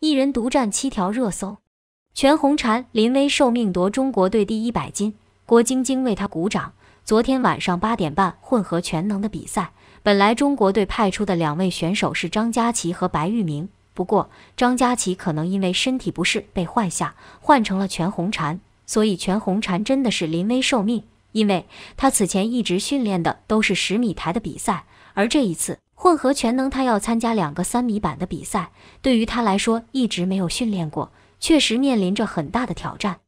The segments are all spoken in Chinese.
一人独占七条热搜，全红婵临危受命夺中国队第一百金，郭晶晶为他鼓掌。昨天晚上八点半，混合全能的比赛，本来中国队派出的两位选手是张家琪和白玉明，不过张家琪可能因为身体不适被换下，换成了全红婵，所以全红婵真的是临危受命，因为他此前一直训练的都是十米台的比赛，而这一次。混合全能，他要参加两个三米板的比赛，对于他来说一直没有训练过，确实面临着很大的挑战。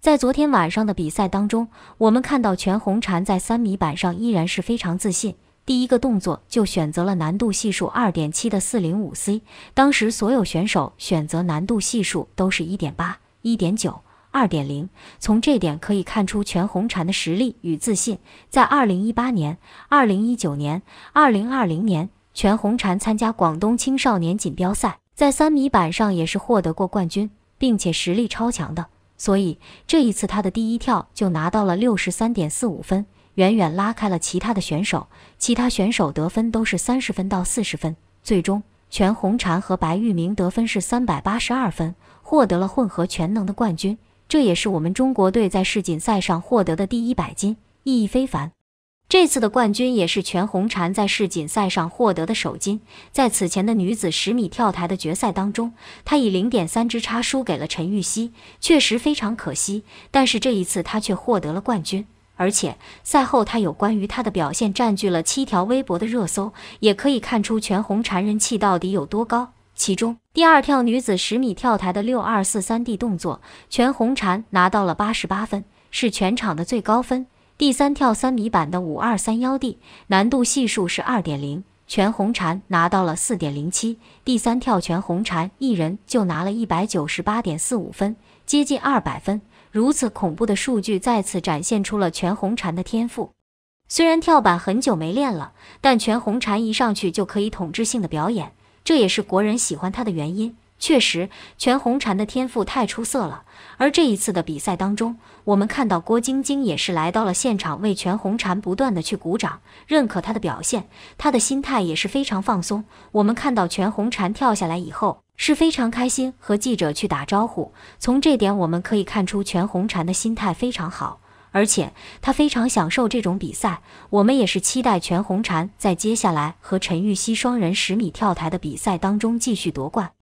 在昨天晚上的比赛当中，我们看到全红婵在三米板上依然是非常自信，第一个动作就选择了难度系数二点七的四零五 C，当时所有选手选择难度系数都是一点八、一点九。二点零，从这点可以看出全红婵的实力与自信。在二零一八年、二零一九年、二零二零年，全红婵参加广东青少年锦标赛，在三米板上也是获得过冠军，并且实力超强的。所以这一次他的第一跳就拿到了六十三点四五分，远远拉开了其他的选手。其他选手得分都是三十分到四十分。最终，全红婵和白玉明得分是三百八十二分，获得了混合全能的冠军。这也是我们中国队在世锦赛上获得的第一百金，意义非凡。这次的冠军也是全红婵在世锦赛上获得的首金。在此前的女子十米跳台的决赛当中，她以零点三之差输给了陈芋汐，确实非常可惜。但是这一次她却获得了冠军，而且赛后她有关于她的表现占据了七条微博的热搜，也可以看出全红婵人气到底有多高。其中第二跳女子十米跳台的六二四三 D 动作，全红婵拿到了八十八分，是全场的最高分。第三跳三米板的五二三幺 D 难度系数是二点零，全红婵拿到了四点零七。第三跳全红婵一人就拿了一百九十八点四五分，接近二百分。如此恐怖的数据再次展现出了全红婵的天赋。虽然跳板很久没练了，但全红婵一上去就可以统治性的表演。这也是国人喜欢他的原因。确实，全红婵的天赋太出色了。而这一次的比赛当中，我们看到郭晶晶也是来到了现场，为全红婵不断的去鼓掌，认可她的表现。他的心态也是非常放松。我们看到全红婵跳下来以后，是非常开心，和记者去打招呼。从这点我们可以看出，全红婵的心态非常好。而且他非常享受这种比赛，我们也是期待全红婵在接下来和陈芋汐双人十米跳台的比赛当中继续夺冠。